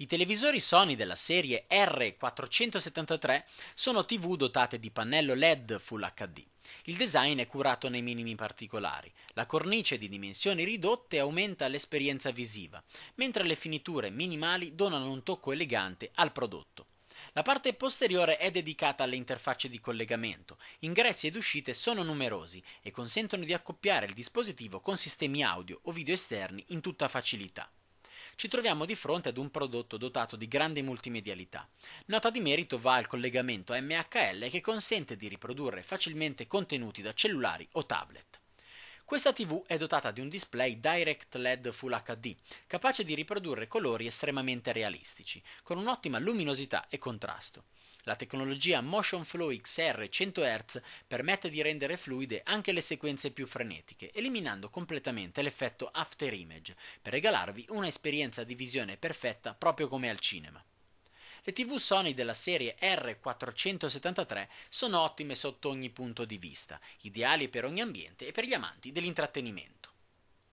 I televisori Sony della serie R473 sono TV dotate di pannello LED Full HD. Il design è curato nei minimi particolari. La cornice di dimensioni ridotte aumenta l'esperienza visiva, mentre le finiture minimali donano un tocco elegante al prodotto. La parte posteriore è dedicata alle interfacce di collegamento. Ingressi ed uscite sono numerosi e consentono di accoppiare il dispositivo con sistemi audio o video esterni in tutta facilità ci troviamo di fronte ad un prodotto dotato di grande multimedialità. Nota di merito va al collegamento MHL che consente di riprodurre facilmente contenuti da cellulari o tablet. Questa TV è dotata di un display Direct LED Full HD, capace di riprodurre colori estremamente realistici, con un'ottima luminosità e contrasto. La tecnologia Motion Flow XR 100Hz permette di rendere fluide anche le sequenze più frenetiche, eliminando completamente l'effetto after image, per regalarvi un'esperienza di visione perfetta proprio come al cinema. Le TV Sony della serie R473 sono ottime sotto ogni punto di vista, ideali per ogni ambiente e per gli amanti dell'intrattenimento.